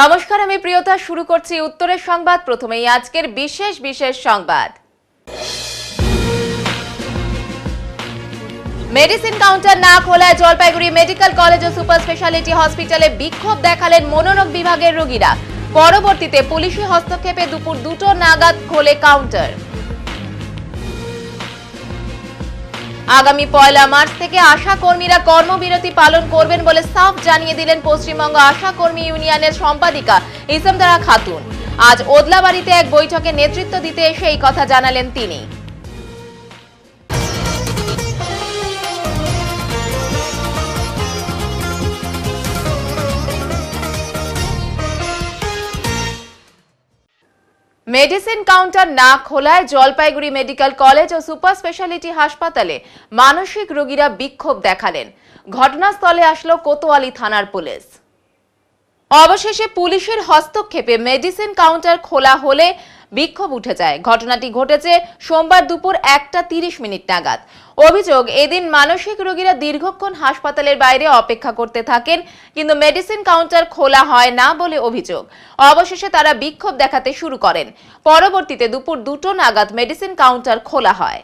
নমস্কার আমি প্রিয়তা শুরু করছি উত্তরের সংবাদ প্রথমেই আজকের বিশেষ বিশেষ সংবাদ মেডিসিন কাউন্টার না খোলায় জলপাইগুড়ি মেডিকেল কলেজ ও সুপার স্পেশালিটি হসপিটালে বিক্ষোভ দেখালেন মনোরোগ বিভাগের রোগীরা পরবর্তীতে পুলিশি হস্তক্ষেপে দুপুর দুটো নাগাদ খোলে কাউন্টার আগামী পয়লা মার্চ থেকে আশা কর্মীরা কর্মবিরতি পালন করবেন বলে সাফ জানিয়ে দিলেন পশ্চিমবঙ্গ আশা কর্মী ইউনিয়নের সম্পাদিকা ইসেমদারা খাতুন আজ ওদলাবাড়িতে এক বৈঠকে নেতৃত্ব দিতে এসে এই কথা জানালেন তিনি মেডিসিন কাউন্টার না খোলায় জলপাইগুড়ি মেডিকেল কলেজ ও সুপার স্পেশালিটি হাসপাতালে মানসিক রোগীরা বিক্ষোভ দেখালেন ঘটনাস্থলে আসলো কোতোয়ালি থানার পুলিশ অবশেষে পুলিশের হস্তক্ষেপে মেডিসিন কাউন্টার খোলা হলে বিক্ষোভ উঠে যায় ঘটনাটি ঘটেছে সোমবার দুপুর একটা তিরিশ মিনিট নাগাদ অভিযোগ এদিন মানসিক রোগীরা দীর্ঘক্ষণ হাসপাতালের বাইরে অপেক্ষা করতে থাকেন কিন্তু মেডিসিন কাউন্টার খোলা হয় না বলে অভিযোগ অবশেষে তারা বিক্ষোভ দেখাতে শুরু করেন পরবর্তীতে দুপুর দুটো নাগাদ মেডিসিন কাউন্টার খোলা হয়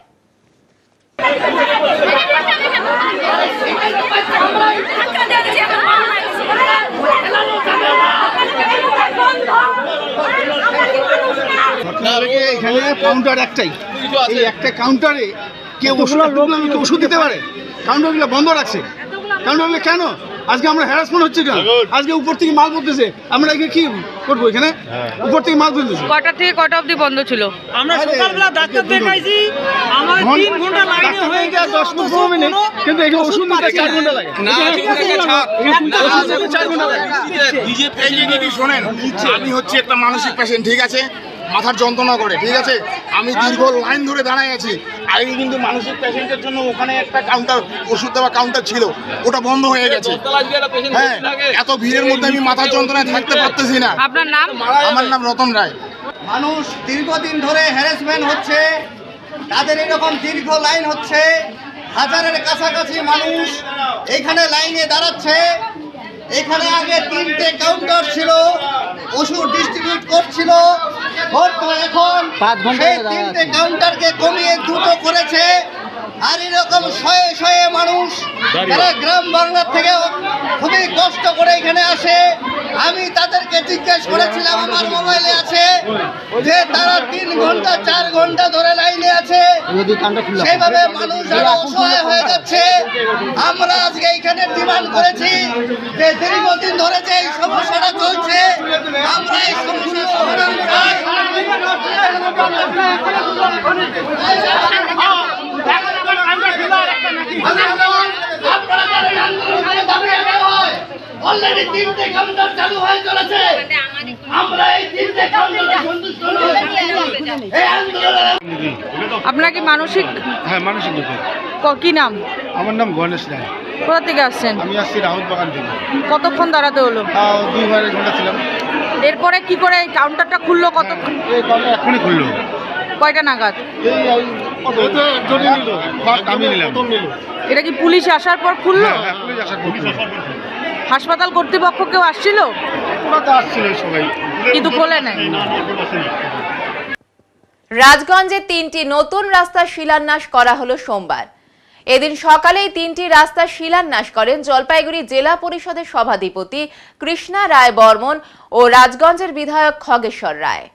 এখানে কাউন্টার একটাই এই একটা কাউন্টারে কে ওষুধ কেউ ওষুধ দিতে পারে কাউন্টারগুলো বন্ধ রাখছে কাউন্টারগুলো কেন আজকে আমরা হ্যারাসমেন্ট হচ্ছে কেন আজকে উপর থেকে মাল পড়তেছে আমরা কি করবো এখানে উপর থেকে মাল পড়তেছে কটা থেকে কটা অবধি বন্ধ ছিল আমরা সকালবেলা ডাক্তার দেখাইছি আমার 3 ঘন্টা লাইনে হয়ে গেছে 10 মিনিট 15 মিনিট কিন্তু এখানে ওষুধ নিতে 4 ঘন্টা লাগে না ঠিক আছে 4 ঘন্টা লাগে বিজেপি শুনেন আমি হচ্ছে একটা মানসিক পেশেন্ট ঠিক আছে মাথার যন্ত্রণা করে ঠিক আছে আমি দীর্ঘ লাইন ধরে দাঁড়াই আছি আগে কিন্তু মানসিক পেশেন্টের জন্য ওখানে একটা কাউন্টার ওষুধ দেওয়া কাউন্টার ছিল ওটা বন্ধ হয়ে গেছে হ্যাঁ এত ভিড়ের মধ্যে আমি মাথার যন্ত্রণায় থাকতে পারতেছি না আপনার নাম আমার নাম রতন রায় মানুষ দীর্ঘদিন ধরে হ্যারাসমেন্ট হচ্ছে তাদের এরকম দীর্ঘ লাইন হচ্ছে হাজারের কাছাকাছি মানুষ এখানে লাইনে দাঁড়াচ্ছে এখানে আগে তিনটে কাউন্টার ছিল ওষুধ ডিস্ট্রিবিউট করছিল এখন সেই তিনটে কাউন্টারকে কমিয়ে দুটো করেছে আর এরকম শয়ে শয়ে মানুষ যারা গ্রাম বাংলা থেকে খুবই কষ্ট করে এখানে আসে আমি তাদেরকে জিজ্ঞেস করেছিলাম আমার মোবাইলে আছে যে তারা তিন ঘন্টা চার ঘন্টা ধরে লাইনে আছে সেভাবে মানুষ যারা অসহায় হয়ে যাচ্ছে আমরা আজকে এখানে ডিমান্ড করেছি যে দীর্ঘদিন ধরে যে এই সমস্যাটা চলছে আমরা এই সমস্যার সমাধান চাই অলরেডি আপনার কি মানসিক হ্যাঁ মানসিক কি নাম আমার নাম গণেশ রায় কোথা থেকে আসছেন আমি আসছি রাহুল বাগান থেকে কতক্ষণ দাঁড়াতে হলো দুই আড়াই ঘন্টা ছিলাম এরপরে কি করে কাউন্টারটা খুললো কতক্ষণ এক্ষুনি খুললো কয়টা নাগাদ হ্যাঁ, হ্যাঁ, এটা কি হ্যাঁ, পুলিশ আসার পর খুললো হাসপাতাল কর্তৃপক্ষ কেউ আসছিল কিন্তু খোলে নাই রাজগঞ্জে তিনটি নতুন রাস্তা শিলান্যাস করা হলো সোমবার এদিন সকালে তিনটি রাস্তা শিলান্যাস করেন জলপাইগুড়ি জেলা পরিষদের সভাধিপতি কৃষ্ণা রায় বর্মন ও রাজগঞ্জের বিধায়ক খগেশ্বর রায়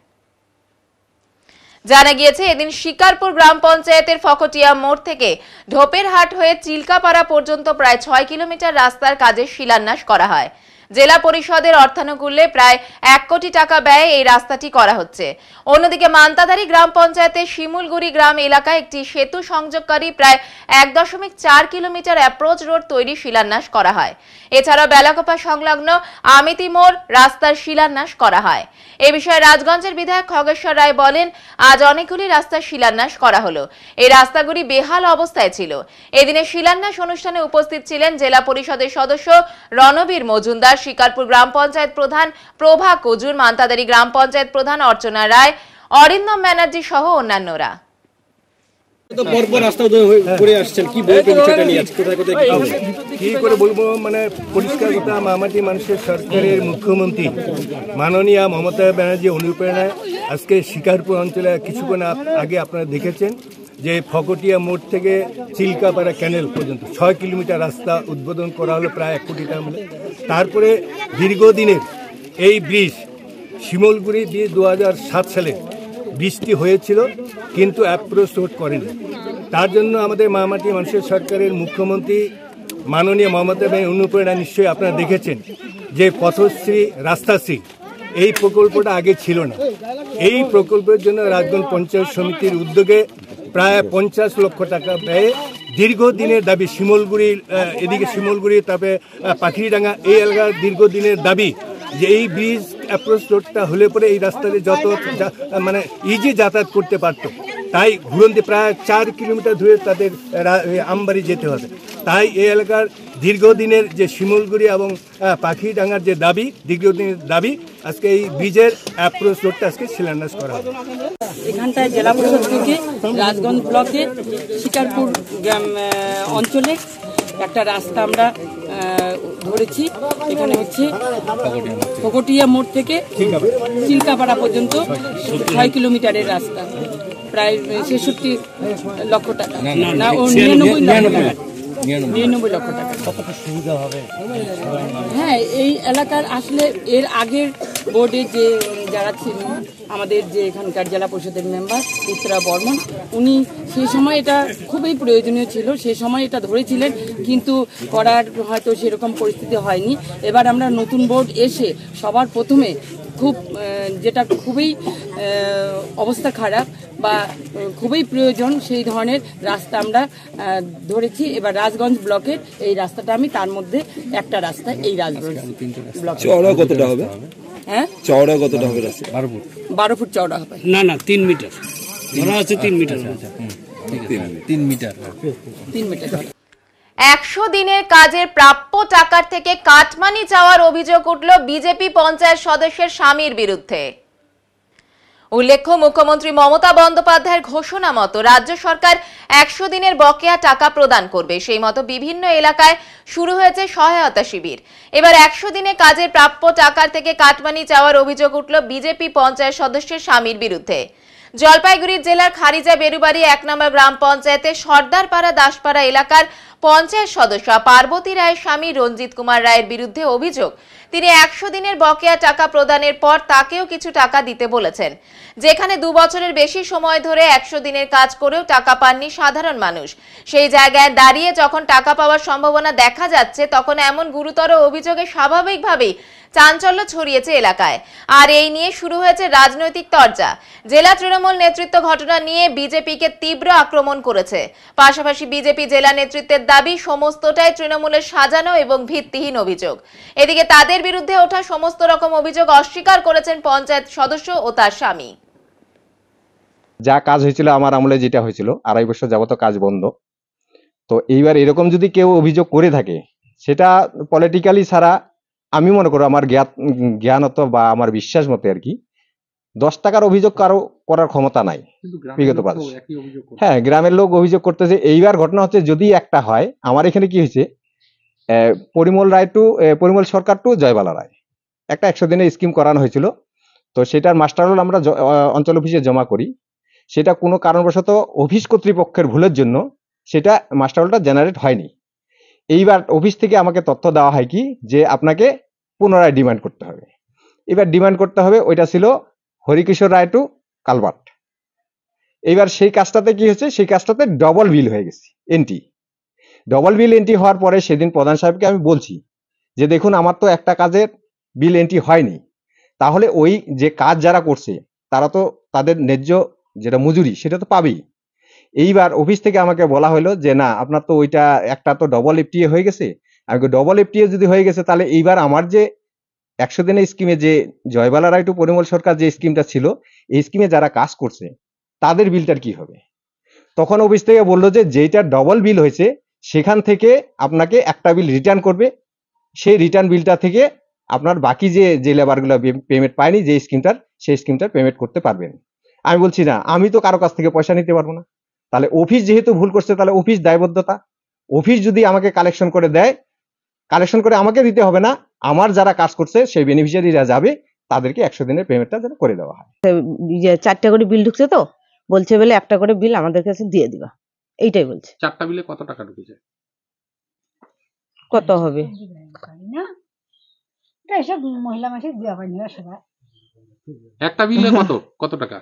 জানা গিয়েছে এদিন শিকারপুর গ্রাম পঞ্চায়েতের ফকটিয়া মোড় থেকে ঢোপের হাট হয়ে চিল্কাপাড়া পর্যন্ত প্রায় ছয় কিলোমিটার রাস্তার কাজের শিলান্যাস করা হয় জেলা পরিষদের অর্থানুকূল্যে প্রায় এক কোটি টাকা ব্যয়ে এই রাস্তাটি করা হচ্ছে অন্যদিকে মান্তাদারি গ্রাম পঞ্চায়েতের শিমুলগুড়ি গ্রাম এলাকায় একটি সেতু সংযোগকারী প্রায় এক দশমিক চার কিলোমিটার অ্যাপ্রোচ রোড তৈরি শিলান্যাস করা হয় এছাড়াও বেলাকোপা সংলগ্ন আমিতি মোড় রাস্তার শিলান্যাস করা হয় এ বিষয়ে রাজগঞ্জের বিধায়ক খগেশ্বর রায় বলেন আজ অনেকগুলি রাস্তার শিলান্যাস করা হলো এই রাস্তাগুলি বেহাল অবস্থায় ছিল এদিনে শিলান্যাস অনুষ্ঠানে উপস্থিত ছিলেন জেলা পরিষদের সদস্য রণবীর মজুমদার জেলার শিকারপুর গ্রাম পঞ্চায়েত প্রধান প্রভা কজুর মান্তাদারি গ্রাম পঞ্চায়েত প্রধান অর্চনা রায় অরিন্দম ব্যানার্জি সহ অন্যান্যরা মানে মমতা ব্যানার্জি অনুপ্রেরণায় আজকে শিকারপুর অঞ্চলে কিছুক্ষণ আগে আপনারা দেখেছেন যে ফকটিয়া মোড় থেকে চিল্কাপাড়া ক্যানেল পর্যন্ত ছয় কিলোমিটার রাস্তা উদ্বোধন করা হলো প্রায় এক কোটি টাকা তারপরে দীর্ঘদিনের এই ব্রিজ শিমলগুড়ি দিয়ে দু সালে বৃষ্টি হয়েছিল কিন্তু অ্যাপ্রোচ রোড করেনি তার জন্য আমাদের মামাটি মানুষের সরকারের মুখ্যমন্ত্রী মাননীয় মমতা বাই অনুপ্রেরণা নিশ্চয়ই আপনারা দেখেছেন যে পথশ্রী রাস্তাশ্রী এই প্রকল্পটা আগে ছিল না এই প্রকল্পের জন্য রাজগঞ্জ পঞ্চায়েত সমিতির উদ্যোগে প্রায় পঞ্চাশ লক্ষ টাকা ব্যয়ে দীর্ঘদিনের দাবি শিমলগুড়ি এদিকে শিমলগুড়ি তারপরে পাখিরিডাঙ্গা এই এলাকার দীর্ঘদিনের দাবি যে এই ব্রিজ অ্যাপ্রোচ রোডটা হলে পরে এই রাস্তাতে যত মানে ইজি যাতায়াত করতে পারতো তাই ঘুরন্তি প্রায় চার কিলোমিটার দূরে তাদের আমবাড়ি যেতে হবে তাই এই এলাকার দীর্ঘদিনের যে শিমুলগুড়ি এবং পাখি ডাঙার যে দাবি দীর্ঘদিনের দাবি আজকে এই ব্রিজের অ্যাপ্রোচ রোডটা আজকে শিলান্যাস করা হবে এখানটায় জেলা পরিষদ থেকে রাজগঞ্জ ব্লকে শিকারপুর অঞ্চলে একটা রাস্তা আমরা ধরেছি এখানে হচ্ছে ফকটিয়া মোড় থেকে চিল্কাপাড়া পর্যন্ত ছয় কিলোমিটারের রাস্তা প্রায় ছেষট্টি লক্ষ টাকা না ও নিরানব্বই লক্ষ নিরানব্বই লক্ষ টাকা সুবিধা হবে হ্যাঁ এই এলাকার আসলে এর আগের বোর্ডে যে যারা ছিলেন আমাদের যে এখানকার জেলা পরিষদের মেম্বার উত্তরা বর্মন উনি সেই সময় এটা খুবই প্রয়োজনীয় ছিল সেই সময় এটা ধরেছিলেন কিন্তু করার হয়তো সেরকম পরিস্থিতি হয়নি এবার আমরা নতুন বোর্ড এসে সবার প্রথমে খুব যেটা খুবই অবস্থা খারাপ বা খুবই প্রয়োজন সেই ধরনের রাস্তা আমরা ধরেছি এবার রাজগঞ্জ ব্লকের এই রাস্তাটা আমি তার মধ্যে একটা রাস্তা এই রাজগঞ্জ ব্লক কতটা হবে হ্যাঁ চওড়া কতটা হবে রাস্তা বারো ফুট বারো ফুট চওড়া হবে না না তিন মিটার ধরা আছে তিন মিটার তিন মিটার তিন মিটার একশো দিনের কাজের প্রাপ্য টাকার থেকে কাটমানি চাওয়ার অভিযোগ উঠল বিজেপি পঞ্চায়েত সদস্যের স্বামীর বিরুদ্ধে উল্লেখ্য মুখ্যমন্ত্রী মমতা বন্দ্যোপাধ্যায়ের ঘোষণা মতো রাজ্য সরকার একশো দিনের বকেয়া টাকা প্রদান করবে সেই মতো বিভিন্ন এলাকায় শুরু হয়েছে সহায়তা শিবির এবার একশো দিনে কাজের প্রাপ্য টাকার থেকে কাটমানি চাওয়ার অভিযোগ উঠল বিজেপি পঞ্চায়েত সদস্যের স্বামীর বিরুদ্ধে জলপাইগুড়ি জেলার খারিজা বেরুবাড়ি এক নম্বর গ্রাম পঞ্চায়েতে সর্দারপাড়া দাসপাড়া এলাকার পঞ্চায়েত সদস্য পার্বতী রায়ের স্বামী রঞ্জিত কুমার রায়ের বিরুদ্ধে অভিযোগ তিনি একশো দিনের বকেয়া টাকা প্রদানের পর তাকেও কিছু টাকা দিতে বলেছেন যেখানে দু বছরের বেশি সময় ধরে একশো দিনের কাজ করেও টাকা পাননি সাধারণ মানুষ সেই জায়গায় দাঁড়িয়ে যখন টাকা পাওয়ার সম্ভাবনা দেখা যাচ্ছে তখন এমন গুরুতর অভিযোগে স্বাভাবিকভাবেই চাঞ্চল্য ছড়িয়েছে এলাকায় আর এই নিয়ে শুরু হয়েছে রাজনৈতিক তর্জা জেলা তৃণমূল নেতৃত্ব ঘটনা নিয়ে বিজেপিকে তীব্র আক্রমণ করেছে পাশাপাশি বিজেপি জেলা নেতৃত্বের দাবি সমস্তটাই তৃণমূলের সাজানো এবং ভিত্তিহীন অভিযোগ এদিকে তাদের বিরুদ্ধে ওঠা সমস্ত রকম অভিযোগ অস্বীকার করেছেন পঞ্চায়েত সদস্য ও তার স্বামী যা কাজ হয়েছিল আমার আমলে যেটা হয়েছিল আড়াই বছর যাবত কাজ বন্ধ তো এইবার এরকম যদি কেউ অভিযোগ করে থাকে সেটা পলিটিক্যালি ছাড়া আমি মনে করি আমার জ্ঞাত জ্ঞানত বা আমার বিশ্বাস মতে আর কি দশ টাকার অভিযোগ কারো করার ক্ষমতা নাই বিগত পাঁচ হ্যাঁ গ্রামের লোক অভিযোগ করতেছে এইবার ঘটনা হচ্ছে যদি একটা হয় আমার এখানে কি হয়েছে পরিমল রায় টু পরিমল সরকার টু জয়বালা রায় একটা একশো দিনের স্কিম করানো হয়েছিল তো সেটার মাস্টার হল আমরা অঞ্চল অফিসে জমা করি সেটা কোনো কারণবশত অফিস কর্তৃপক্ষের ভুলের জন্য সেটা মাস্টার হলটা জেনারেট হয়নি এইবার অফিস থেকে আমাকে তথ্য দেওয়া হয় কি যে আপনাকে পুনরায় ডিমান্ড করতে হবে এবার ডিমান্ড করতে হবে ওইটা ছিল হরিকিশোর রায় টু কালবাট এইবার সেই কাজটাতে কি হয়েছে সেই কাজটাতে ডবল বিল হয়ে গেছে এন্ট্রি ডবল বিল এন্ট্রি হওয়ার পরে সেদিন প্রধান সাহেবকে আমি বলছি যে দেখুন আমার তো একটা কাজের বিল এন্ট্রি হয়নি তাহলে ওই যে কাজ যারা করছে তারা তো তাদের ন্যায্য যেটা মজুরি সেটা তো পাবেই এইবার অফিস থেকে আমাকে বলা হলো যে না আপনার তো ওইটা একটা তো ডবল এফটিএ হয়ে গেছে আগে ডবল এফটিএস যদি হয়ে গেছে তাহলে এইবার আমার যে একশো দিনের স্কিমে যে জয়বালা রায়টু পরিমল সরকার যে স্কিমটা ছিল এই স্কিমে যারা কাজ করছে তাদের বিলটার কি হবে তখন অফিস থেকে বললো যে যেটা ডবল বিল হয়েছে সেখান থেকে আপনাকে একটা বিল রিটার্ন করবে সেই রিটার্ন বিলটা থেকে আপনার বাকি যে যে লেবারগুলো পেমেন্ট পায়নি যে স্কিমটার সেই স্কিমটার পেমেন্ট করতে পারবেন আমি বলছি না আমি তো কারো কাছ থেকে পয়সা নিতে পারবো না তাহলে অফিস যেহেতু ভুল করছে তাহলে অফিস দায়বদ্ধতা অফিস যদি আমাকে কালেকশন করে দেয় কালেকশন করে আমাকে দিতে হবে না আমার যারা কাজ করছে সেই বেনিফিশিয়ারিরা যাবে তাদেরকে একশো দিনের পেমেন্টটা যেন করে দেওয়া হয় ইয়ে চারটা করে বিল ঢুকছে তো বলছে বলে একটা করে বিল আমাদের কাছে দিয়ে দিবা এইটাই বলছে চারটা বিলে কত টাকা ঢুকেছে কত হবে মহিলা মাসে দেওয়া হয়নি একটা বিলে কত কত টাকা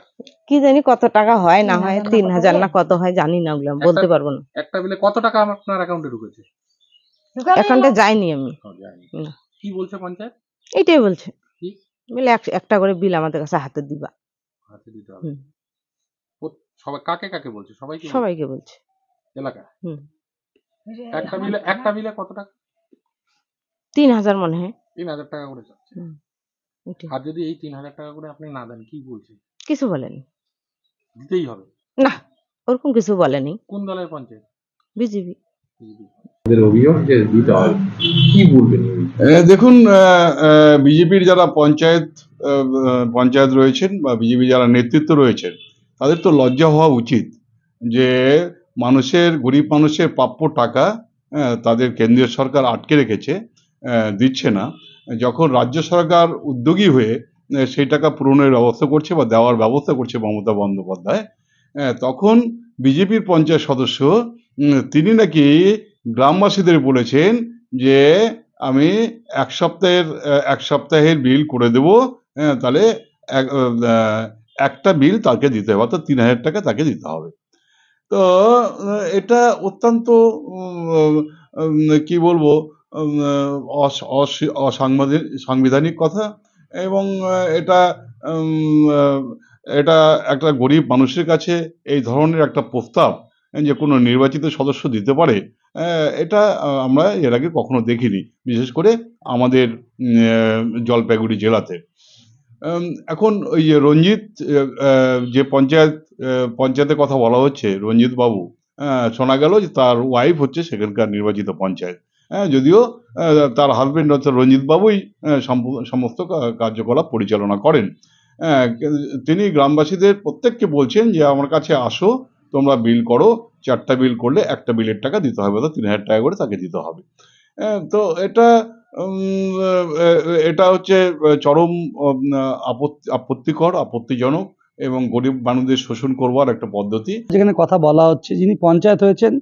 কি জানি কত টাকা হয় না হয় তিন হাজার না কত হয় জানি না ওগুলো বলতে পারবো না একটা বিলে কত টাকা আপনার অ্যাকাউন্টে ঢুকেছে অ্যাকাউন্টে যাইনি আমি কি বলছে পঞ্চায়েত এইটাই বলছে বলে একটা করে বিল আমাদের কাছে হাতে দিবা হাতে দিতে হবে সবাই কাকে কাকে বলছে কি সবাইকে বলছে এলাকা হুম একটা বিলে একটা বিলে কত টাকা তিন হাজার মনে হয় তিন হাজার টাকা করে যাচ্ছে আর যদি এই তিন হাজার টাকা করে আপনি না দেন কি বলছেন কিছু বলেনি দিতেই হবে না ওরকম কিছু বলেনি কোন দলের পঞ্চায়েত বিজেপি বিজেপি দেখুন বিজেপির যারা পঞ্চায়েত পঞ্চায়েত রয়েছেন বা বিজেপি যারা নেতৃত্ব রয়েছেন তাদের তো লজ্জা হওয়া উচিত যে মানুষের গরিব মানুষের প্রাপ্য টাকা তাদের কেন্দ্রীয় সরকার আটকে রেখেছে দিচ্ছে না যখন রাজ্য সরকার উদ্যোগী হয়ে সেই টাকা পূরণের ব্যবস্থা করছে বা দেওয়ার ব্যবস্থা করছে মমতা বন্দ্যোপাধ্যায় তখন বিজেপির পঞ্চায়েত সদস্য তিনি নাকি গ্রামবাসীদের বলেছেন যে আমি এক সপ্তাহের এক সপ্তাহের বিল করে দেব হ্যাঁ তাহলে একটা বিল তাকে দিতে হবে অর্থাৎ তিন হাজার টাকা তাকে দিতে হবে তো এটা অত্যন্ত কি বলবো অসাংবাদিক সাংবিধানিক কথা এবং এটা এটা একটা গরিব মানুষের কাছে এই ধরনের একটা প্রস্তাব যে কোনো নির্বাচিত সদস্য দিতে পারে এটা আমরা এর আগে কখনো দেখিনি বিশেষ করে আমাদের জলপাইগুড়ি জেলাতে এখন ওই যে রঞ্জিত যে পঞ্চায়েত পঞ্চায়েতের কথা বলা হচ্ছে রঞ্জিত বাবু শোনা গেল যে তার ওয়াইফ হচ্ছে সেখানকার নির্বাচিত পঞ্চায়েত হ্যাঁ যদিও তার হাজবেন্ড হচ্ছে রঞ্জিত বাবুই সমস্ত কার্যকলাপ পরিচালনা করেন তিনি গ্রামবাসীদের প্রত্যেককে বলছেন যে আমার কাছে আসো তোমরা বিল করো চারটা বিল করলে একটা বিলের টাকা দিতে হবে অর্থাৎ তিন হাজার টাকা করে তাকে দিতে হবে তো এটা এটা হচ্ছে চরম আপত্তি আপত্তিকর আপত্তিজনক এবং গরিব মানুষদের শোষণ করবার একটা পদ্ধতি যেখানে কথা বলা হচ্ছে যিনি পঞ্চায়েত হয়েছেন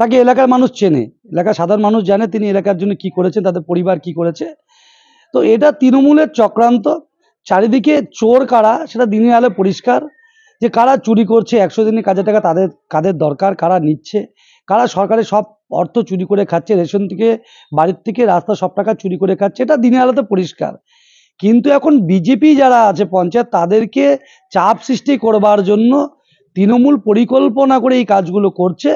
তাকে এলাকার মানুষ চেনে এলাকার সাধারণ মানুষ জানে তিনি এলাকার জন্য কি করেছেন তাদের পরিবার কি করেছে তো এটা তৃণমূলের চক্রান্ত চারিদিকে চোর কারা সেটা দিনের আলো পরিষ্কার যে কারা চুরি করছে একশো দিনের কাজের টাকা তাদের কাদের দরকার কারা নিচ্ছে কারা সরকারের সব অর্থ চুরি করে খাচ্ছে রেশন থেকে বাড়ির থেকে রাস্তা সব টাকা চুরি করে খাচ্ছে এটা দিনে আলাদা পরিষ্কার কিন্তু এখন বিজেপি যারা আছে পঞ্চায়েত তাদেরকে চাপ সৃষ্টি করবার জন্য তৃণমূল পরিকল্পনা করে এই কাজগুলো করছে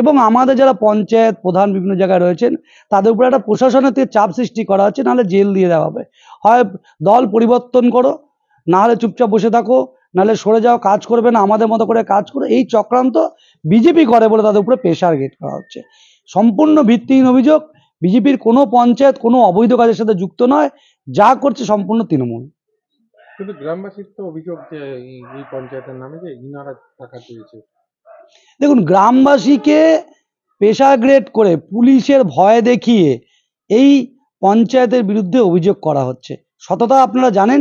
এবং আমাদের যারা পঞ্চায়েত প্রধান বিভিন্ন জায়গায় রয়েছেন তাদের উপরে একটা প্রশাসনের থেকে চাপ সৃষ্টি করা হচ্ছে নাহলে জেল দিয়ে দেওয়া হবে হয় দল পরিবর্তন করো নাহলে চুপচাপ বসে থাকো নাহলে সরে যাও কাজ করবে না আমাদের মতো করে কাজ করে এই চক্রান্ত বিজেপি করে বলে তাদের উপরে প্রেশার গেট করা হচ্ছে সম্পূর্ণ ভিত্তিহীন অভিযোগ বিজেপির কোনো পঞ্চায়েত কোনো অবৈধ কাজের সাথে যুক্ত নয় যা করছে সম্পূর্ণ তৃণমূল কিন্তু গ্রামবাসীর অভিযোগ এই পঞ্চায়েতের দেখুন গ্রামবাসীকে পেশা গ্রেড করে পুলিশের ভয় দেখিয়ে এই পঞ্চায়েতের বিরুদ্ধে অভিযোগ করা হচ্ছে সততা আপনারা জানেন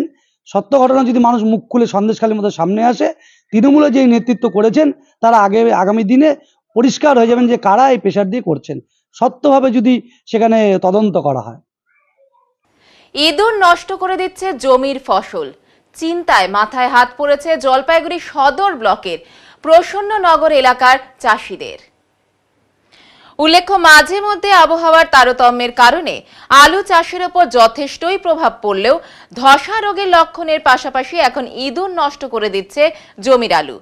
সত্য ঘটনা যদি মানুষ মুখ খুলে সন্দেশখালীর মতো সামনে আসে তৃণমূলে যে নেতৃত্ব করেছেন তারা আগে আগামী দিনে পরিষ্কার হয়ে যাবেন যে কারা এই প্রেশার দিয়ে করছেন সত্যভাবে যদি সেখানে তদন্ত করা হয় ইঁদুর নষ্ট করে দিচ্ছে জমির ফসল চিন্তায় মাথায় হাত পড়েছে জলপাইগুড়ি সদর ব্লকের প্রসন্ননগর এলাকার চাষিদের উল্লেখ্য মাঝে মধ্যে আবহাওয়ার তারতম্যের কারণে আলু চাষের ওপর যথেষ্টই প্রভাব পড়লেও ধসা রোগের লক্ষণের পাশাপাশি এখন ইঁদুর নষ্ট করে দিচ্ছে জমির আলু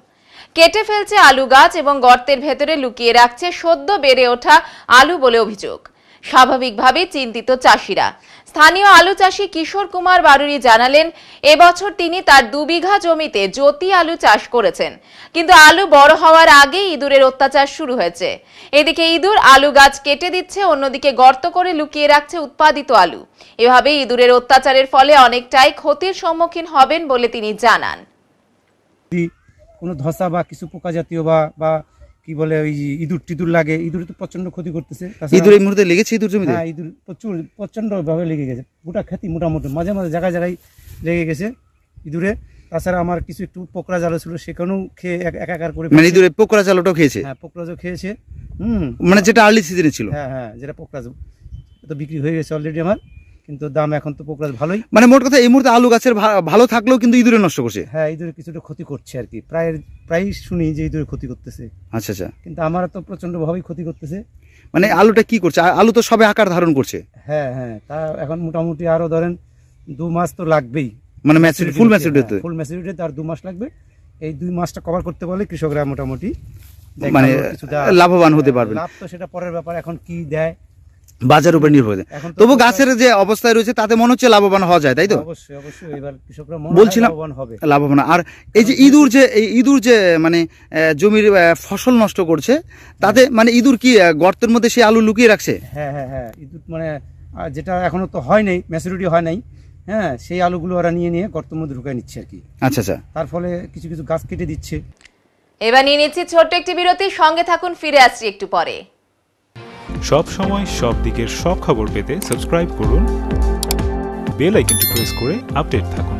কেটে ফেলছে আলু গাছ এবং গর্তের ভেতরে লুকিয়ে রাখছে সদ্য বেড়ে ওঠা আলু বলে অভিযোগ স্বাভাবিকভাবে চিন্তিত চাষিরা স্থানীয় আলু চাষি কিশোর কুমার বারুরি জানালেন এবছর তিনি তার দুবিঘা জমিতে জ্যোতি আলু চাষ করেছেন কিন্তু আলু বড় হওয়ার আগে ইঁদুরের অত্যাচার শুরু হয়েছে এদিকে ইঁদুর আলু গাছ কেটে দিচ্ছে অন্যদিকে গর্ত করে লুকিয়ে রাখছে উৎপাদিত আলু এভাবে ইঁদুরের অত্যাচারের ফলে অনেকটাই ক্ষতির সম্মুখীন হবেন বলে তিনি জানান কোনো ধসা বা কিছু পোকা জাতীয় বা বা কি বলে ওই ইঁদুর টিদুর লাগে ইঁদুর তো প্রচন্ড ক্ষতি করতেছে ইঁদুর এই মুহূর্তে লেগেছে ইঁদুর জমিতে হ্যাঁ ইঁদুর প্রচুর প্রচন্ড ভাবে লেগে গেছে গোটা খেতি মোটামুটি মাঝে মাঝে জায়গায় জায়গায় লেগে গেছে ইঁদুরে তাছাড়া আমার কিছু একটু পোকরা জালো ছিল সেখানেও খেয়ে একাকার করে মানে ইঁদুরে পোকরা জালোটাও খেয়েছে হ্যাঁ পোকরা জাল খেয়েছে হুম মানে যেটা আর্লি সিজনে ছিল হ্যাঁ হ্যাঁ যেটা পোকরা জাল তো বিক্রি হয়ে গেছে অলরেডি আমার কিন্তু দাম এখন তো পোকরাজ ভালোই মানে মোট কথা এই মুহূর্তে আলু গাছের ভালো থাকলেও কিন্তু ইঁদুরে নষ্ট করছে হ্যাঁ ইঁদুরে কিছুটা ক্ষতি করছে আর কি প্রায় প্রায় শুনি যে ইঁদুরে ক্ষতি করতেছে আচ্ছা আচ্ছা কিন্তু আমার তো প্রচণ্ডভাবেই ক্ষতি করতেছে মানে আলুটা কি করছে আলু তো সবে আকার ধারণ করছে হ্যাঁ হ্যাঁ তা এখন মোটামুটি আরও ধরেন দু মাস তো লাগবেই মানে ম্যাচুরিটি ফুল ম্যাচুরিটিতে ফুল ম্যাচুরিটি আর দু মাস লাগবে এই দুই মাসটা কভার করতে পারলে কৃষকরা মোটামুটি মানে লাভবান হতে পারবে লাভ তো সেটা পরের ব্যাপার এখন কি দেয় বাজার উপরে নির্ভর করে তবু গাছের যে অবস্থায় রয়েছে তাতে মনে হচ্ছে লাভবান হওয়া যায় তাই তো বলছিলাম লাভবান আর এই যে ইঁদুর যে এই ইঁদুর যে মানে জমির ফসল নষ্ট করছে তাতে হ্যাঁ। মানে ইঁদুর কি গর্তের মধ্যে সে আলু লুকিয়ে রাখছে হ্যাঁ হ্যাঁ হ্যাঁ ইঁদুর মানে যেটা এখনো তো হয় নাই ম্যাচুরিটি হয় নাই হ্যাঁ সেই আলুগুলো ওরা নিয়ে নিয়ে গর্তের মধ্যে ঢুকায় নিচ্ছে আর কি আচ্ছা আচ্ছা তার ফলে কিছু কিছু গাছ কেটে দিচ্ছে এবার নিয়ে নিচ্ছি ছোট্ট একটি বিরতি সঙ্গে থাকুন ফিরে আসছি একটু পরে সব সময় সব দিকের সব খবর পেতে সাবস্ক্রাইব করুন বেল আইকনটি প্রেস করে আপডেট থাকুন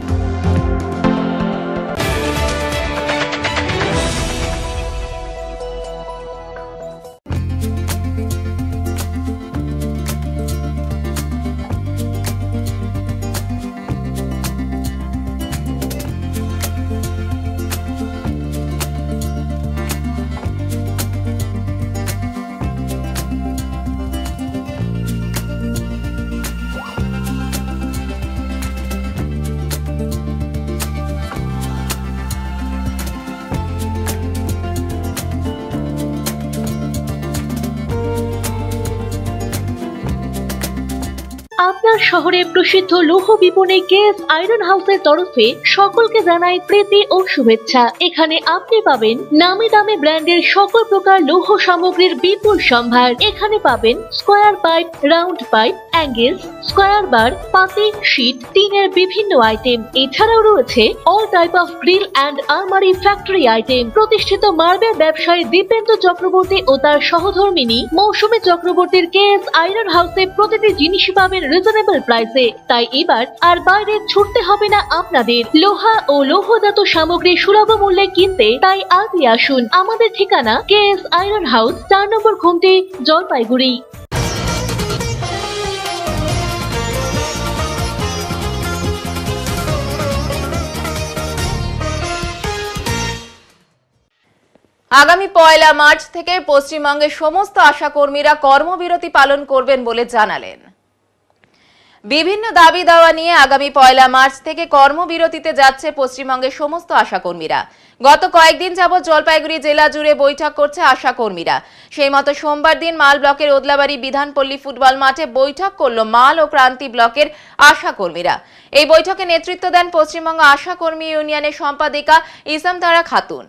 প্রসিদ্ধ লৌহ বিপণে কেএস আয়রন হাউসের তরফে সকলকে জানাই প্রীতি ও শুভেচ্ছা এখানে আপনি পাবেন নামি দামি ব্র্যান্ডের সকল প্রকার লৌহ সামগ্রীর বিপুল সম্ভার এখানে পাবেন square pipe round pipe angles square bar পাতি শীত টিনের বিভিন্ন আইটেম এছাড়াও রয়েছে all type of grill and আলমারি ফ্যাক্টরি আইটেম প্রতিষ্ঠিত মার্বেল ব্যবসায়ী দীপেন্দ্র চক্রবর্তী ও তার সহধর্মিনী মৌসুমী চক্রবর্তীর কে এস আয়রন হাউসে প্রতিটি জিনিসই পাবেন রিজনেবল প্রাইসে তাই এবার আর বাইরে ছুটতে হবে না আপনাদের লোহা ও লৌহজাত সামগ্রী সুলভ মূল্যে কিনতে তাই আজই আসুন আমাদের ঠিকানা কে এস আয়রন হাউস চার নম্বর ঘুমটি জলপাইগুড়ি আগামী পয়লা মার্চ থেকে পশ্চিমবঙ্গের সমস্ত আশাকর্মীরা কর্মবিরতি পালন করবেন বলে জানালেন বিভিন্ন দাবি দাওয়া নিয়ে আগামী পয়লা মার্চ থেকে কর্মবিরতিতে যাচ্ছে পশ্চিমবঙ্গের সমস্ত আশাকর্মীরা গত কয়েকদিন যাবৎ জলপাইগুড়ি জেলা জুড়ে বৈঠক করছে আশাকর্মীরা সেই মতো সোমবার দিন মাল ব্লকের ওদলাবাড়ি বিধানপল্লী ফুটবল মাঠে বৈঠক করল মাল ও ক্রান্তি ব্লকের আশাকর্মীরা এই বৈঠকে নেতৃত্ব দেন পশ্চিমবঙ্গ আশাকর্মী ইউনিয়নের সম্পাদিকা ইসামতারা খাতুন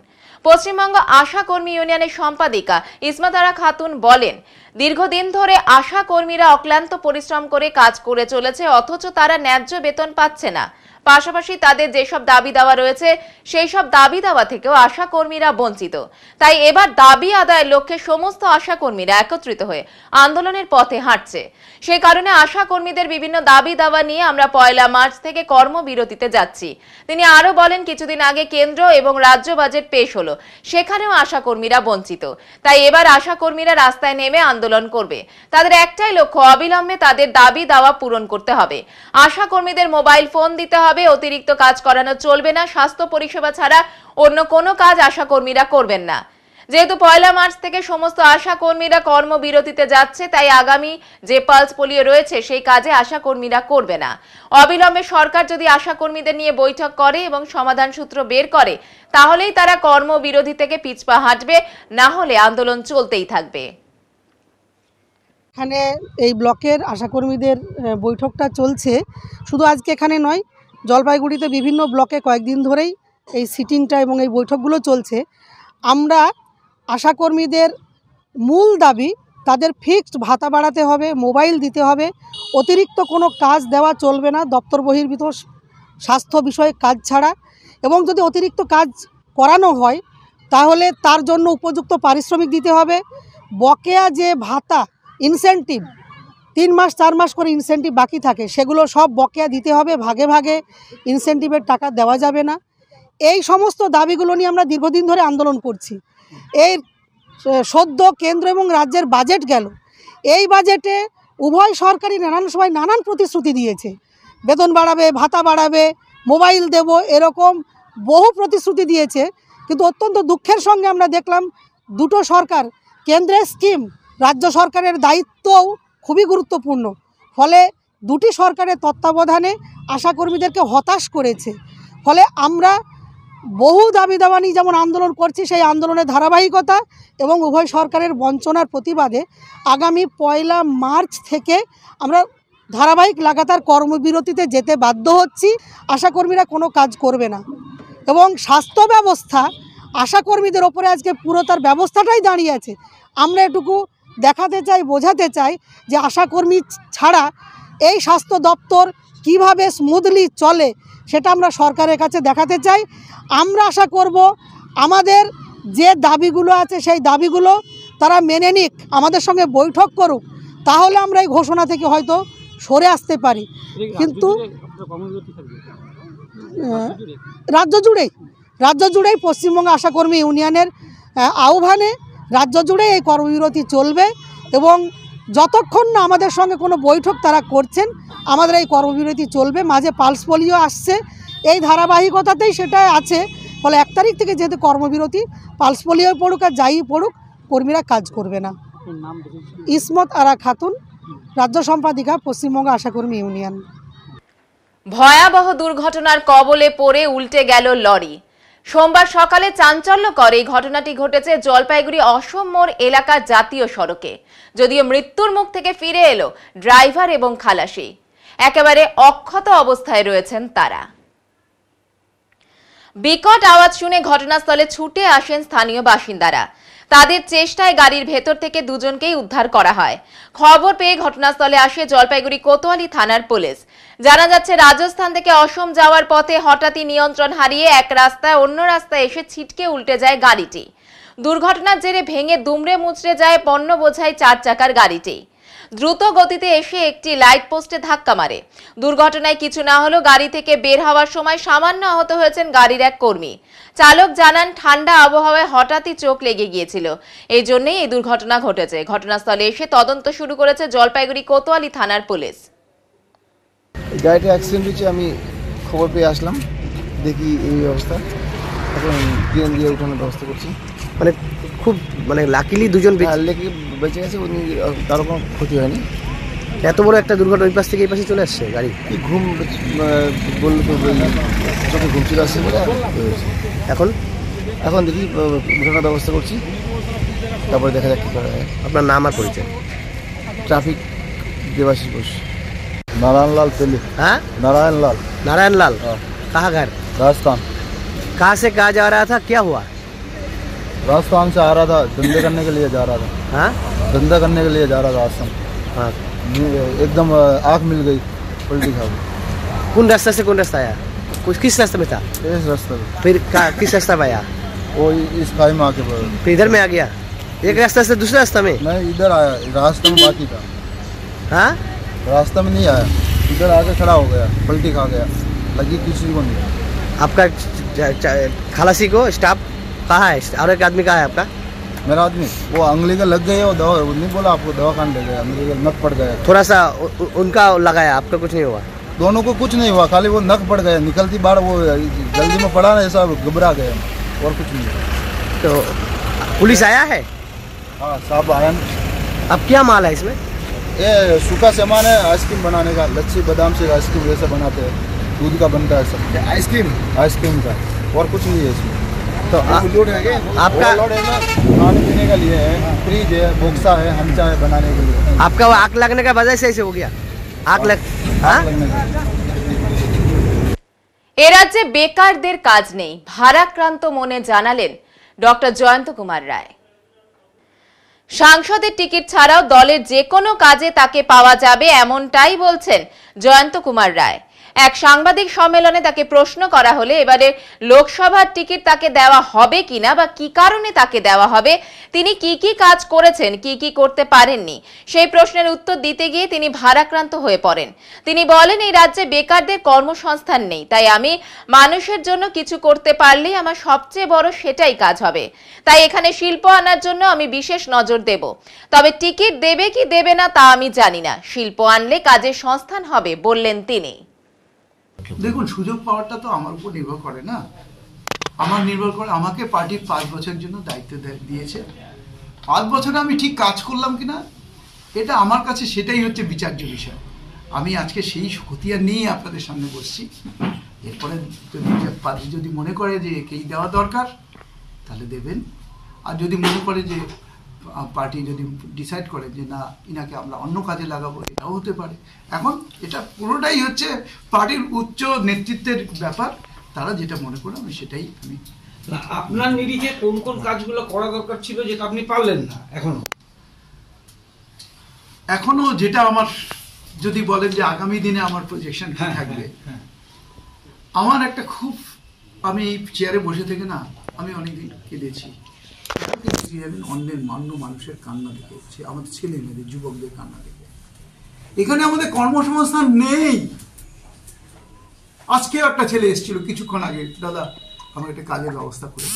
পশ্চিমবঙ্গ আশা কর্মী ইউনিয়নের সম্পাদিকা ইসমাতারা খাতুন বলেন দীর্ঘদিন ধরে আশা কর্মীরা অক্লান্ত পরিশ্রম করে কাজ করে চলেছে অথচ তারা ন্যায্য বেতন পাচ্ছে না পাশাপাশি তাদের যেসব দাবি দেওয়া রয়েছে সেই সব দাবি দেওয়া থেকেও আশাকর্মীরা বঞ্চিত তাই এবার দাবি আদায়ের লক্ষ্যে সমস্ত আশাকর্মীরা একত্রিত হয়ে আন্দোলনের পথে হাঁটছে সেই কারণে আশাকর্মীদের বিভিন্ন দাবি দাওয়া নিয়ে আমরা পয়লা মার্চ থেকে কর্মবিরতিতে যাচ্ছি তিনি আরও বলেন কিছুদিন আগে কেন্দ্র এবং রাজ্য বাজেট পেশ হলো সেখানেও আশাকর্মীরা বঞ্চিত তাই এবার আশাকর্মীরা রাস্তায় নেমে আন্দোলন করবে তাদের একটাই লক্ষ্য অবিলম্বে তাদের দাবি দাওয়া পূরণ করতে হবে আশাকর্মীদের মোবাইল ফোন দিতে হবে হবে অতিরিক্ত কাজ করানো চলবে না স্বাস্থ্য পরিষেবা ছাড়া অন্য কোনো কাজ আশাকর্মীরা করবেন না যেহেতু পয়লা মার্চ থেকে সমস্ত আশাকর্মীরা কর্মবিরতিতে যাচ্ছে তাই আগামী যে পালস পোলিও রয়েছে সেই কাজে আশাকর্মীরা করবে না অবিলম্বে সরকার যদি আশাকর্মীদের নিয়ে বৈঠক করে এবং সমাধান সূত্র বের করে তাহলেই তারা কর্মবিরতি থেকে পিছপা হাঁটবে না হলে আন্দোলন চলতেই থাকবে এখানে এই ব্লকের আশাকর্মীদের বৈঠকটা চলছে শুধু আজকে এখানে নয় জলপাইগুড়িতে বিভিন্ন ব্লকে কয়েকদিন ধরেই এই সিটিংটা এবং এই বৈঠকগুলো চলছে আমরা আশাকর্মীদের মূল দাবি তাদের ফিক্সড ভাতা বাড়াতে হবে মোবাইল দিতে হবে অতিরিক্ত কোনো কাজ দেওয়া চলবে না দপ্তর বহির্ভূত স্বাস্থ্য বিষয়ে কাজ ছাড়া এবং যদি অতিরিক্ত কাজ করানো হয় তাহলে তার জন্য উপযুক্ত পারিশ্রমিক দিতে হবে বকেয়া যে ভাতা ইনসেন্টিভ তিন মাস চার মাস করে ইনসেন্টিভ বাকি থাকে সেগুলো সব বকেয়া দিতে হবে ভাগে ভাগে ইনসেন্টিভের টাকা দেওয়া যাবে না এই সমস্ত দাবিগুলো নিয়ে আমরা দীর্ঘদিন ধরে আন্দোলন করছি এই সদ্য কেন্দ্র এবং রাজ্যের বাজেট গেল এই বাজেটে উভয় সরকারি নানান সময় নানান প্রতিশ্রুতি দিয়েছে বেতন বাড়াবে ভাতা বাড়াবে মোবাইল দেব এরকম বহু প্রতিশ্রুতি দিয়েছে কিন্তু অত্যন্ত দুঃখের সঙ্গে আমরা দেখলাম দুটো সরকার কেন্দ্রের স্কিম রাজ্য সরকারের দায়িত্বও খুবই গুরুত্বপূর্ণ ফলে দুটি সরকারের তত্ত্বাবধানে আশাকর্মীদেরকে হতাশ করেছে ফলে আমরা বহু দাবি দাবানি যেমন আন্দোলন করছি সেই আন্দোলনের ধারাবাহিকতা এবং উভয় সরকারের বঞ্চনার প্রতিবাদে আগামী পয়লা মার্চ থেকে আমরা ধারাবাহিক লাগাতার কর্মবিরতিতে যেতে বাধ্য হচ্ছি আশাকর্মীরা কোনো কাজ করবে না এবং স্বাস্থ্য ব্যবস্থা আশাকর্মীদের ওপরে আজকে পুরো তার ব্যবস্থাটাই দাঁড়িয়ে আছে আমরা এটুকু দেখাতে চাই বোঝাতে চাই যে আশাকর্মী ছাড়া এই স্বাস্থ্য দপ্তর কিভাবে স্মুথলি চলে সেটা আমরা সরকারের কাছে দেখাতে চাই আমরা আশা করব আমাদের যে দাবিগুলো আছে সেই দাবিগুলো তারা মেনে নিক আমাদের সঙ্গে বৈঠক করুক তাহলে আমরা এই ঘোষণা থেকে হয়তো সরে আসতে পারি কিন্তু রাজ্য জুড়েই রাজ্য জুড়েই পশ্চিমবঙ্গ আশাকর্মী ইউনিয়নের আহ্বানে রাজ্য জুড়ে এই কর্মবিরতি চলবে এবং যতক্ষণ না আমাদের সঙ্গে কোনো বৈঠক তারা করছেন আমাদের এই কর্মবিরতি চলবে মাঝে পালস পোলিও আসছে এই ধারাবাহিকতাতেই সেটা আছে ফলে এক তারিখ থেকে যেহেতু কর্মবিরতি পালস পোলিও পড়ুক আর যাই পড়ুক কর্মীরা কাজ করবে না ইসমত আরা খাতুন রাজ্য সম্পাদিকা পশ্চিমবঙ্গ আশাকর্মী ইউনিয়ন ভয়াবহ দুর্ঘটনার কবলে পড়ে উল্টে গেল লরি সোমবার সকালে চাঞ্চল্যকর এই ঘটনাটি ঘটেছে জলপাইগুড়ি অসম মোড় এলাকার জাতীয় সড়কে যদিও মৃত্যুর মুখ থেকে ফিরে এলো ড্রাইভার এবং খালাসি একেবারে অক্ষত অবস্থায় রয়েছেন তারা বিকট আওয়াজ শুনে ঘটনাস্থলে ছুটে আসেন স্থানীয় বাসিন্দারা তাদের চেষ্টায় গাড়ির ভেতর থেকে দুজনকেই উদ্ধার করা হয় খবর পেয়ে ঘটনাস্থলে আসে জলপাইগুড়ি কোতোয়ালি থানার পুলিশ জানা যাচ্ছে রাজস্থান থেকে অসম যাওয়ার পথে হঠাৎই নিয়ন্ত্রণ হারিয়ে এক রাস্তায় অন্য রাস্তায় এসে ছিটকে উল্টে যায় গাড়িটি দুর্ঘটনার জেরে ভেঙে দুমড়ে মুচড়ে যায় পণ্য বোঝায় চার চাকার গাড়িটি দ্রুত গতিতে এসে একটি লাইট পোস্টে ধাক্কা মারে দুর্ঘটনায় কিছু না হলেও গাড়ি থেকে বের হওয়ার সময় সামান্য আহত হয়েছেন গাড়ির এক কর্মী চালক জানান ঠান্ডা আবহাওয়ায় হঠাৎই চোখ লেগে গিয়েছিল এই জন্যই এই দুর্ঘটনা ঘটেছে ঘটনাস্থলে এসে তদন্ত শুরু করেছে জলপাইগুড়ি কোতোয়ালি থানার পুলিশ গাড়িটি অ্যাক্সিডেন্ট হয়েছে আমি খবর পেয়ে আসলাম দেখি এই অবস্থা এখন দিয়ে উঠানোর ব্যবস্থা করছি মানে খুব মানে লাকিলি দুজন হ্যাঁ, বেঁচে গেছে উনি কোনো ক্ষতি হয়নি এত বড় একটা দুর্ঘটনা ওই পাশ থেকে এই পাশে চলে আসছে গাড়ি ঘুম বললো তো চোখে ঘুম চলে আসছে বলে এখন এখন দেখি ঘটনার ব্যবস্থা করছি তারপরে দেখা যাক কী করা যায় আপনার নাম আর পরিচয় ট্রাফিক দেবাশিস ঘোষ নারায়ণলাল তেলি হ্যাঁ নারায়ণলাল নারায়ণলাল नारायण लाल कहाँ घर राजस्थान कहाँ से कहाँ जा रहा था राजस्थान से आ रहा था धंधे करने के लिए जा रहा था हाँ? धंधा करने के लिए जा रहा था राजस्थान तो। हाँ एकदम आग मिल गई पलटी खा कौन रास्ते से कौन रास्ता आया कुछ किस रास्ते में था इस रास्ते में फिर किस रास्ता में आया वो इस खाई में आके फिर इधर में आ गया एक रास्ता से दूसरे रास्ते में मैं इधर आया रास्ते में बाकी था हाँ रास्ते में नहीं आया इधर आके खड़ा हो गया पलटी खा गया लगी किसी को नहीं आपका खालासी को स्टाफ कहाँ है और एक आदमी कहाँ है आपका मेरा आदमी वो अंगली का लग गए वो दवा नहीं बोला आपको दवा खान ले गया अंगली का पड़ गया थोड़ा सा उ, उनका लगाया आपका कुछ नहीं हुआ दोनों को कुछ नहीं हुआ खाली वो नक पड़ गया निकलती बार वो जल्दी में पड़ा ना ऐसा घबरा गए और कुछ नहीं हुआ तो पुलिस आया है हाँ साहब आया अब क्या माल है इसमें ये सूखा सामान है आइसक्रीम बनाने का लच्छी बादाम से आइसक्रीम जैसा बनाते हैं दूध का बनता है सब आइसक्रीम आइसक्रीम का और कुछ नहीं है इसमें तो आपका खाने पीने का लिए है फ्रिज है बोक्सा है हमचा है बनाने के लिए आपका वो आग लगने का वजह से ऐसे हो गया आग लग এ রাজ্যে বেকারদের কাজ নেই ভারাক্রান্ত মনে জানালেন ডক্টর জয়ন্ত কুমার রায় সাংসদের টিকিট ছাড়াও দলের যে কোনো কাজে তাকে পাওয়া যাবে এমনটাই বলছেন জয়ন্ত কুমার রায় এক সাংবাদিক সম্মেলনে তাকে প্রশ্ন করা হলে এবারে লোকসভার টিকিট তাকে দেওয়া হবে কিনা বা কি কারণে তাকে দেওয়া হবে তিনি কি কি কাজ করেছেন কি কি করতে পারেননি সেই প্রশ্নের উত্তর দিতে গিয়ে তিনি ভারাক্রান্ত হয়ে পড়েন তিনি বলেন এই রাজ্যে বেকারদের কর্মসংস্থান নেই তাই আমি মানুষের জন্য কিছু করতে পারলেই আমার সবচেয়ে বড় সেটাই কাজ হবে তাই এখানে শিল্প আনার জন্য আমি বিশেষ নজর দেব তবে টিকিট দেবে কি দেবে না তা আমি জানি না শিল্প আনলে কাজের সংস্থান হবে বললেন তিনি দেখুন সুযোগ পাওয়াটা তো আমার উপর নির্ভর করে না আমার নির্ভর করে আমাকে পার্টি পাঁচ বছরের জন্য দায়িত্ব দিয়েছে পাঁচ বছরে আমি ঠিক কাজ করলাম কিনা এটা আমার কাছে সেটাই হচ্ছে বিচার্য বিষয় আমি আজকে সেই হতিয়ার নিয়েই আপনাদের সামনে বসছি এরপরে যদি পার্টি যদি মনে করে যে একেই দেওয়া দরকার তাহলে দেবেন আর যদি মনে করে যে পার্টি যদি ডিসাইড করে যে না ইনাকে আমরা অন্য কাজে লাগাবো এটাও হতে পারে এখন এটা পুরোটাই হচ্ছে পার্টির উচ্চ নেতৃত্বের ব্যাপার তারা যেটা মনে করে আমি সেটাই আমি আপনার নিরিখে কোন কোন কাজগুলো করা দরকার ছিল যেটা আপনি পারলেন না এখনো এখনো যেটা আমার যদি বলেন যে আগামী দিনে আমার প্রজেকশন হ্যাঁ, হ্যাঁ, থাকবে হ্যাঁ। আমার একটা খুব আমি এই চেয়ারে বসে থেকে না আমি অনেকদিন কেঁদেছি পৌঁছে অন্যের মান্য মানুষের কান্না দেখে সে আমাদের ছেলে মেয়েদের যুবকদের কান্না দেখে এখানে আমাদের কর্মসংস্থান নেই আজকেও একটা ছেলে এসেছিল কিছুক্ষণ আগে দাদা আমার একটা কাজের ব্যবস্থা করে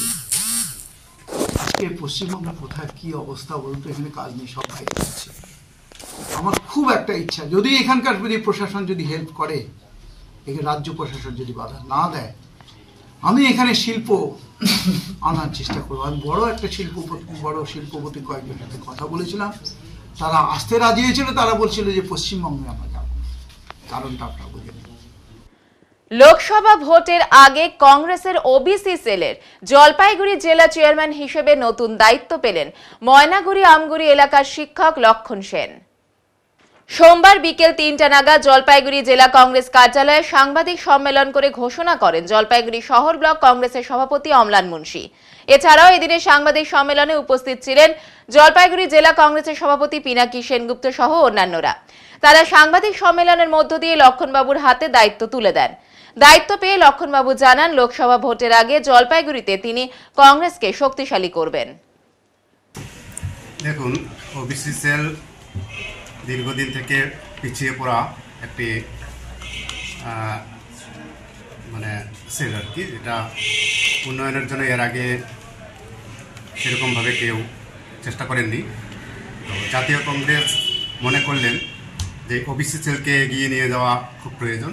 আজকে পশ্চিমবঙ্গে কোথায় কি অবস্থা বলুন তো এখানে কাজ নেই সব বাইরে যাচ্ছে আমার খুব একটা ইচ্ছা যদি এখানকার যদি প্রশাসন যদি হেল্প করে এখানে রাজ্য প্রশাসন যদি বাধা না দেয় আমি এখানে শিল্প আনার চেষ্টা করবো আমি বড় একটা শিল্প বড় শিল্পপতি কয়েকজনের সাথে কথা বলেছিলাম তারা আসতে রাজি হয়েছিল তারা বলছিল যে পশ্চিমবঙ্গে আমরা যাবো কারণটা আপনারা বুঝে লোকসভা ভোটের আগে কংগ্রেসের ওবিসি সেলের জলপাইগুড়ি জেলা চেয়ারম্যান হিসেবে নতুন দায়িত্ব পেলেন ময়নাগুড়ি আমগুড়ি এলাকার শিক্ষক লক্ষণ সেন সোমবার বিকেল তিনটা নাগাদ জলপাইগুড়ি জেলা কংগ্রেস কার্যালয়ে সাংবাদিক সম্মেলন করে ঘোষণা করেন জলপাইগুড়ি শহর ব্লক কংগ্রেসের সভাপতি অমলান মুন্সি এছাড়াও এদিনে সাংবাদিক সম্মেলনে উপস্থিত ছিলেন জলপাইগুড়ি জেলা কংগ্রেসের সভাপতি পিনাকি সেনগুপ্ত সহ অন্যান্যরা তারা সাংবাদিক সম্মেলনের মধ্য দিয়ে লক্ষণবাবুর হাতে দায়িত্ব তুলে দেন দায়িত্ব পেয়ে লক্ষণবাবু জানান লোকসভা ভোটের আগে জলপাইগুড়িতে তিনি কংগ্রেসকে শক্তিশালী করবেন দেখুন ওবিসি সেল দীর্ঘদিন থেকে পিছিয়ে পড়া একটি মানে সেল আর কি যেটা উন্নয়নের জন্য এর আগে সেরকমভাবে কেউ চেষ্টা করেননি তো জাতীয় কংগ্রেস মনে করলেন যে ওবিসি সেলকে এগিয়ে নিয়ে যাওয়া খুব প্রয়োজন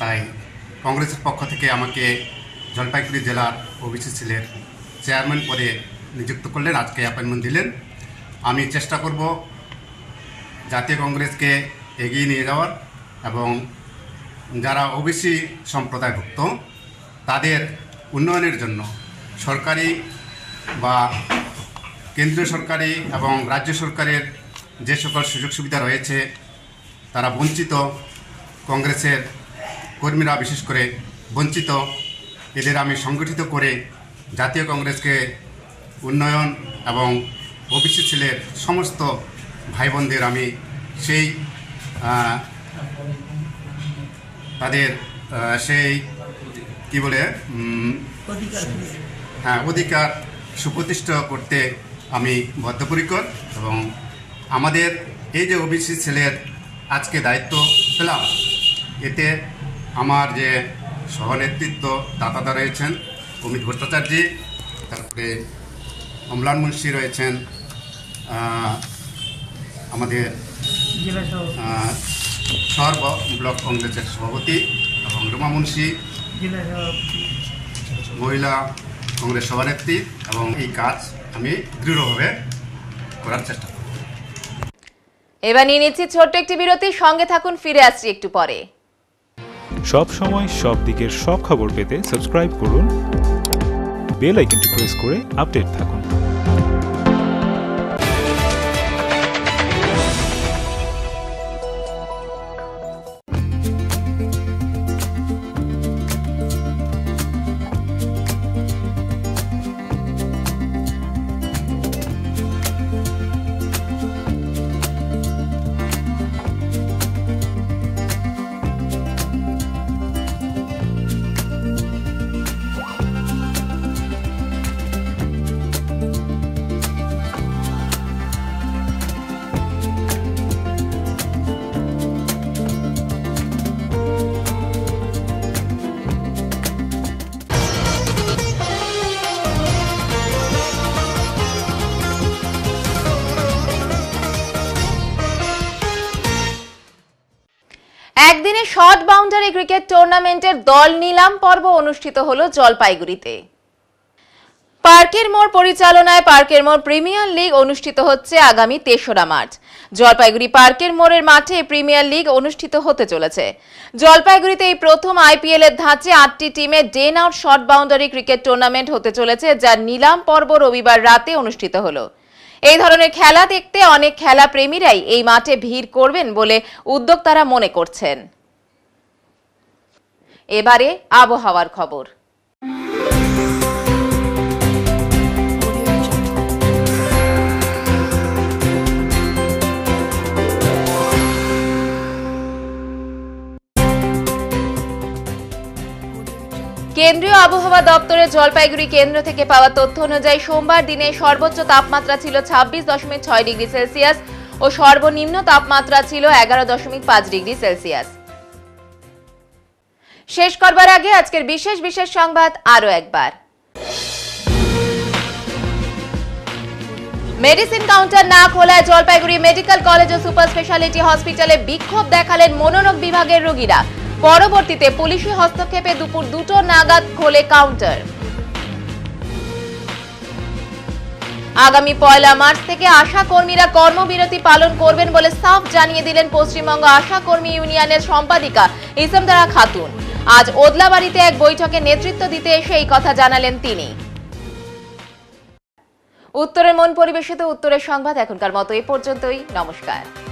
তাই কংগ্রেসের পক্ষ থেকে আমাকে জলপাইগুড়ি জেলার ওবিসি সেলের চেয়ারম্যান পদে নিযুক্ত করলেন আজকে অ্যাপয়েন্টমেন্ট দিলেন আমি চেষ্টা করব জাতীয় কংগ্রেসকে এগিয়ে নিয়ে যাওয়ার এবং যারা ওবিসি সম্প্রদায়ভুক্ত তাদের উন্নয়নের জন্য সরকারি বা কেন্দ্রীয় সরকারি এবং রাজ্য সরকারের যে সকল সুযোগ সুবিধা রয়েছে তারা বঞ্চিত কংগ্রেসের কর্মীরা বিশেষ করে বঞ্চিত এদের আমি সংগঠিত করে জাতীয় কংগ্রেসকে উন্নয়ন এবং ওবিসি ছেলের সমস্ত ভাই বোনদের আমি সেই তাদের সেই কি বলে হ্যাঁ অধিকার সুপ্রতিষ্ঠা করতে আমি বদ্ধপরিকর এবং আমাদের এই যে ওবিসি ছেলের আজকে দায়িত্ব পেলাম এতে আমার যে সহনেতৃত্ব দাতাদা রয়েছেন অমিত ভট্টাচার্য তারপরে অমলান মুন্সি রয়েছেন আমাদের শহর ব্লক কংগ্রেসের সভাপতি এবং রুমা মুন্সি মহিলা কংগ্রেস সভানেত্রী এবং এই কাজ আমি দৃঢ়ভাবে করার চেষ্টা করব এবার নিয়ে নিচ্ছি ছোট্ট একটি বিরতি সঙ্গে থাকুন ফিরে আসছি একটু পরে সব সময় সব দিকের সব খবর পেতে সাবস্ক্রাইব করুন বেল আইকনটি প্রেস করে আপডেট থাকুন শর্ট বাউন্ডারি ক্রিকেট টুর্নামেন্টের দল নিলাম পর্ব অনুষ্ঠিত হল জলপাইগুড়িতে পার্কের মোড় পরিচালনায় পার্কের মোড় প্রিমিয়ার লীগ অনুষ্ঠিত হচ্ছে আগামী তেসরা মার্চ জলপাইগুড়ি পার্কের মোড়ের মাঠে প্রিমিয়ার লীগ অনুষ্ঠিত হতে চলেছে জলপাইগুড়িতে এই প্রথম আইপিএল এর ধাঁচে আটটি টিমে ডেন আউট শর্ট বাউন্ডারি ক্রিকেট টুর্নামেন্ট হতে চলেছে যা নিলাম পর্ব রবিবার রাতে অনুষ্ঠিত হল এই ধরনের খেলা দেখতে অনেক খেলা প্রেমীরাই এই মাঠে ভিড় করবেন বলে উদ্যোক্তারা মনে করছেন এবারে আবহাওয়ার খবর কেন্দ্রীয় আবহাওয়া দপ্তরের জলপাইগুড়ি কেন্দ্র থেকে পাওয়া তথ্য অনুযায়ী সোমবার দিনে সর্বোচ্চ তাপমাত্রা ছিল ছাব্বিশ দশমিক ছয় ডিগ্রি সেলসিয়াস ও সর্বনিম্ন তাপমাত্রা ছিল এগারো দশমিক পাঁচ ডিগ্রি সেলসিয়াস শেষ করবার আগে আজকের বিশেষ বিশেষ সংবাদ আরও একবার মেডিসিন কাউন্টার না খোলায় জলপাইগুড়ি মেডিকেল কলেজ ও সুপার স্পেশালিটি হসপিটালে বিক্ষোভ দেখালেন মনোরোগ বিভাগের রোগীরা পরবর্তীতে পুলিশি হস্তক্ষেপে দুপুর দুটো নাগাদ খোলে কাউন্টার আগামী পয়লা মার্চ থেকে আশা কর্মীরা কর্মবিরতি পালন করবেন বলে সাফ জানিয়ে দিলেন পশ্চিমবঙ্গ আশা কর্মী ইউনিয়নের সম্পাদিকা ইসমদারা খাতুন আজ ওদলাবাড়িতে এক বৈঠকে নেতৃত্ব দিতে এসে এই কথা জানালেন তিনি উত্তরের মন পরিবেশিত উত্তরের সংবাদ এখনকার মতো এ পর্যন্তই নমস্কার